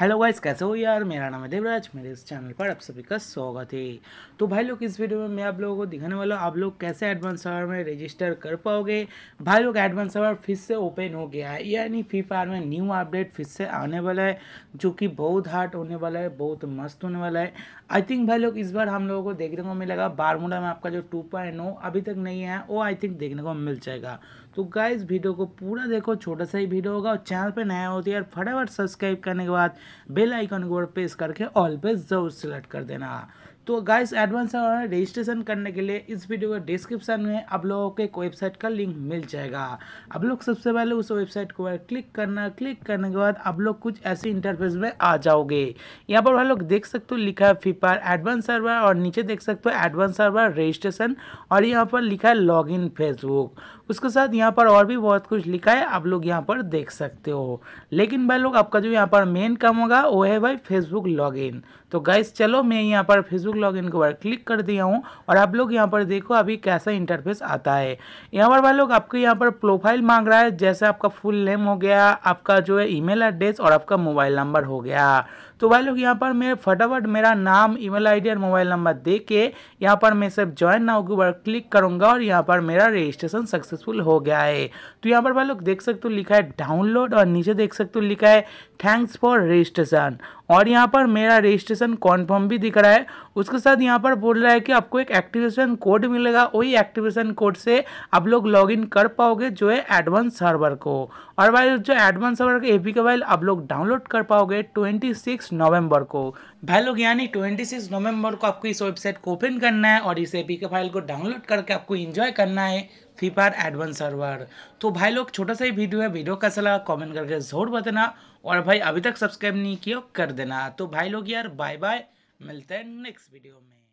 hello guys कैसे हो यार मेरा नाम है देवराज मेरे इस चैनल पर आप सभी का स्वागत है तो भाई लोग इस वीडियो में मैं आप लोगों को दिखाने वाला हूँ आप लोग कैसे एडवांस सवार में रजिस्टर कर पाओगे भाई लोग एडवांस सवार फिर से ओपन हो गया है यानी फ्री फायर में न्यू अपडेट फिर से आने वाला है जो कि बहुत हार्ट होने वाला है बहुत मस्त होने वाला है आई थिंक भाई लोग इस बार हम लोगों को देखने को मिलेगा बारमूला में आपका जो टू oh अभी तक नहीं है वो आई थिंक देखने को मिल जाएगा तो गाइज वीडियो को पूरा देखो छोटा सा ही वीडियो होगा और चैनल पर नया होती तो है यार फटाफट सब्सक्राइब करने के बाद बेल आइकन को प्रेस करके ऑल पे जरूर सेलेक्ट कर देना तो गाइस एडवांस रजिस्ट्रेशन करने के लिए इस वीडियो के डिस्क्रिप्शन में आप लोगों को एक वेबसाइट का लिंक मिल जाएगा आप लोग सबसे पहले उस वेबसाइट को क्लिक करना क्लिक करने के बाद आप लोग कुछ ऐसे इंटरफेस में आ जाओगे यहाँ पर आप लोग देख सकते हो लिखा है फीपार एडवांस सर्वर और नीचे देख सकते हो एडवांस सर्वर रजिस्ट्रेशन और यहाँ पर लिखा है लॉग इन फेसबुक उसके साथ यहाँ पर और भी बहुत कुछ लिखा है आप लोग यहाँ पर देख सकते हो लेकिन भाई लोग आपका जो यहाँ पर मेन काम होगा वो है भाई फेसबुक लॉग तो गाइस चलो मैं यहाँ पर फेसबुक फेसबुक लॉगिन के ऊपर क्लिक कर दिया हूँ और आप लोग यहाँ पर देखो अभी कैसा इंटरफेस आता है यहाँ पर वाले लोग आपके यहाँ पर प्रोफाइल मांग रहा है जैसे आपका फुल नेम हो गया आपका जो है ईमेल एड्रेस और आपका मोबाइल नंबर हो गया तो वाले लोग यहाँ पर मेरे फटाफट मेरा नाम ईमेल आईडी और मोबाइल नंबर दे के यहाँ पर मैं सब ज्वाइन नाउ के ऊपर क्लिक करूँगा और यहाँ पर मेरा रजिस्ट्रेशन सक्सेसफुल हो गया है तो यहाँ पर वाले लोग देख सकते हो लिखा है डाउनलोड और नीचे देख सकते हो लिखा है थैंक्स फॉर रजिस्ट्रेशन और यहाँ पर मेरा रजिस्ट्रेशन कॉन्फर्म भी दिख रहा है उसके साथ यहाँ पर बोल रहा है कि आपको एक एक्टिवेशन कोड मिलेगा वही एक्टिवेशन कोड से आप लोग लॉगिन कर पाओगे जो है एडवांस सर्वर को और भाई जो एडवांस सर्वर का पी के फाइल आप लोग डाउनलोड कर पाओगे 26 नवंबर को भाई लोग यानी 26 नवंबर को आपको इस वेबसाइट को ओपन करना है और इस एपी के फाइल को डाउनलोड करके आपको इंजॉय करना है फीफा एडवांस सर्वर तो भाई लोग छोटा सा ही वीडियो है वीडियो कैसा लगा कमेंट करके ज़ोर बताना और भाई अभी तक सब्सक्राइब नहीं किया कर देना तो भाई लोग यार बाय बाय मिलते हैं नेक्स्ट वीडियो में